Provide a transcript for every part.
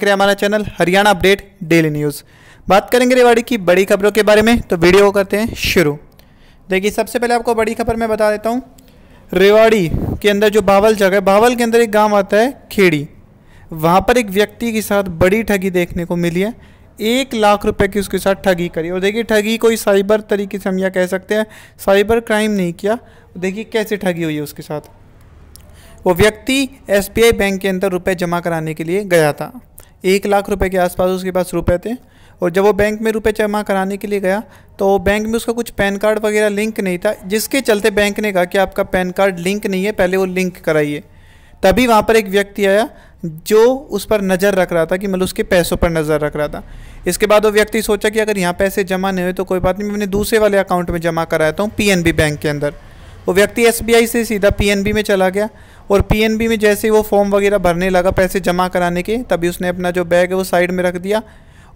करें हमारा channel Haryana update daily news बात करेंगे रेवाड़ी की बड़ी खबरों के बारे में तो वीडियो करते हैं शुरू देखिए सबसे पहले आपको बड़ी खबर मैं बता देता हूँ रेवाड़ी के अंदर जो बावल जगह है बावल के अंदर एक गांव आता है खेड़ी वहाँ पर एक व्यक्ति के साथ बड़ी ठगी देखने को मिली है एक लाख रुपए की उसके साथ ठगी करी और देखिए ठगी कोई साइबर तरीके से हम यह कह सकते हैं साइबर क्राइम नहीं किया देखिए कैसे ठगी हुई है उसके साथ वो व्यक्ति एसबीआई बैंक के अंदर रुपए जमा कराने के लिए गया था एक लाख रुपए के आसपास उसके पास रुपए थे और जब वो बैंक में रुपए जमा कराने के लिए गया तो बैंक में उसका कुछ पैन कार्ड वगैरह लिंक नहीं था जिसके चलते बैंक ने कहा कि आपका पैन कार्ड लिंक नहीं है पहले वो लिंक कराइए तभी वहाँ पर एक व्यक्ति आया जो उस पर नज़र रख रहा था कि मतलब उसके पैसों पर नज़र रख रहा था इसके बाद वो व्यक्ति सोचा कि अगर यहाँ पैसे जमा नहीं हुए तो कोई बात नहीं मैंने दूसरे वाले अकाउंट में जमा कराता हूँ पीएनबी बैंक के अंदर वो व्यक्ति एसबीआई से सीधा पीएनबी में चला गया और पीएनबी में जैसे ही वो फॉर्म वगैरह भरने लगा पैसे जमा कराने के तभी उसने अपना जो बैग है वो साइड में रख दिया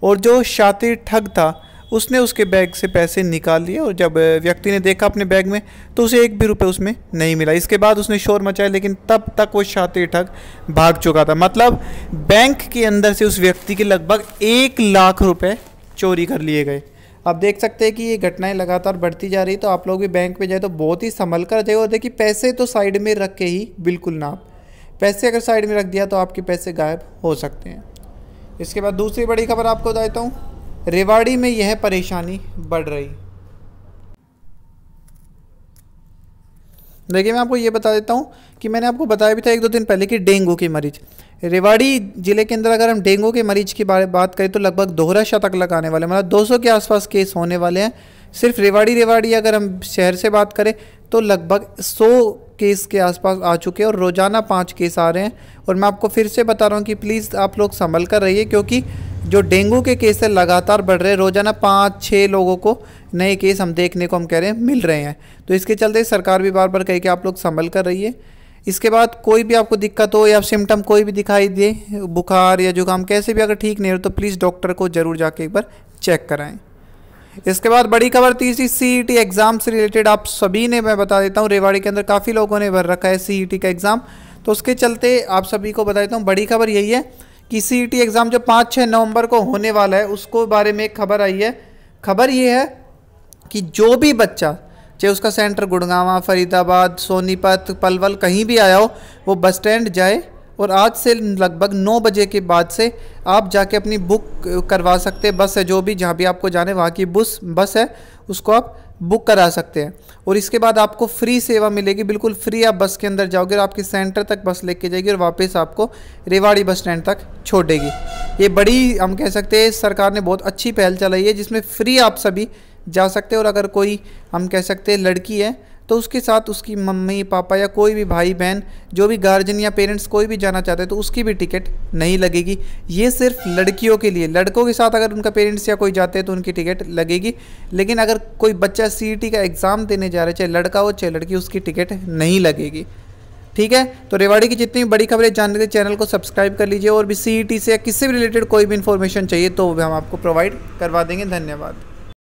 और जो शातिर ठग था उसने उसके बैग से पैसे निकाल लिए और जब व्यक्ति ने देखा अपने बैग में तो उसे एक भी रुपये उसमें नहीं मिला इसके बाद उसने शोर मचाया लेकिन तब तक वो शातिर ठग भाग चुका था मतलब बैंक के अंदर से उस व्यक्ति के लगभग एक लाख रुपए चोरी कर लिए गए आप देख सकते हैं कि ये घटनाएं लगातार बढ़ती जा रही तो आप लोग भी बैंक में जाए तो बहुत ही संभल कर जाए और देखिए पैसे तो साइड में रख के ही बिल्कुल ना पैसे अगर साइड में रख दिया तो आपके पैसे गायब हो सकते हैं इसके बाद दूसरी बड़ी खबर आपको बताता हूँ रेवाड़ी में यह परेशानी बढ़ रही देखिए मैं आपको ये बता देता हूँ कि मैंने आपको बताया भी था एक दो दिन पहले कि डेंगू के मरीज रेवाड़ी ज़िले के अंदर अगर हम डेंगू के मरीज की बात करें तो लगभग दोहरा शतक लगाने वाले मतलब 200 के आसपास केस होने वाले हैं सिर्फ रेवाड़ी रेवाड़ी अगर हम शहर से बात करें तो लगभग 100 केस के आसपास आ चुके हैं और रोज़ाना पाँच केस आ रहे हैं और मैं आपको फिर से बता रहा हूँ कि प्लीज़ आप लोग संभल कर रहिए क्योंकि जो डेंगू के केस है लगातार बढ़ रहे हैं रोज़ाना पाँच छः लोगों को नए केस हम देखने को हम कह रहे हैं मिल रहे हैं तो इसके चलते सरकार भी बार बार कह के आप लोग संभल कर रही है इसके बाद कोई भी आपको दिक्कत हो या सिम्टम कोई भी दिखाई दे बुखार या जुकाम कैसे भी अगर ठीक नहीं हो तो प्लीज़ डॉक्टर को ज़रूर जाके एक बार चेक कराएं इसके बाद बड़ी खबर तीसरी टी एग्ज़ाम e से रिलेटेड आप सभी ने मैं बता देता हूँ रेवाड़ी के अंदर काफ़ी लोगों ने भर रखा है टी e का एग्ज़ाम तो उसके चलते आप सभी को बता देता हूँ बड़ी खबर यही है कि सी एग्ज़ाम e जो पाँच छः नवंबर को होने वाला है उसको बारे में एक खबर आई है खबर ये है कि जो भी बच्चा चाहे उसका सेंटर गुड़गावा फरीदाबाद सोनीपत पलवल कहीं भी आया हो वो बस स्टैंड जाए और आज से लगभग नौ बजे के बाद से आप जाके अपनी बुक करवा सकते हैं बस है जो भी जहाँ भी आपको जाने वहाँ की बस बस है उसको आप बुक करा सकते हैं और इसके बाद आपको फ्री सेवा मिलेगी बिल्कुल फ्री आप बस के अंदर जाओगे और आपके सेंटर तक बस लेके जाएगी और वापस आपको रेवाड़ी बस स्टैंड तक छोड़ेगी ये बड़ी हम कह सकते हैं सरकार ने बहुत अच्छी पहल चलाई है जिसमें फ्री आप सभी जा सकते हैं और अगर कोई हम कह सकते हैं लड़की है तो उसके साथ उसकी मम्मी पापा या कोई भी भाई बहन जो भी गार्जियन या पेरेंट्स कोई भी जाना चाहते हैं तो उसकी भी टिकट नहीं लगेगी ये सिर्फ लड़कियों के लिए लड़कों के साथ अगर उनका पेरेंट्स या कोई जाते हैं तो उनकी टिकट लगेगी लेकिन अगर कोई बच्चा सी e का एग्ज़ाम देने जा रहा है चाहे लड़का हो चाहे लड़की उसकी टिकट नहीं लगेगी ठीक है तो रेवाड़ी की जितनी बड़ी खबरें जानने के चैनल को सब्सक्राइब कर लीजिए और भी सी e से या किसी भी रिलेटेड कोई भी इन्फॉर्मेशन चाहिए तो हम आपको प्रोवाइड करवा देंगे धन्यवाद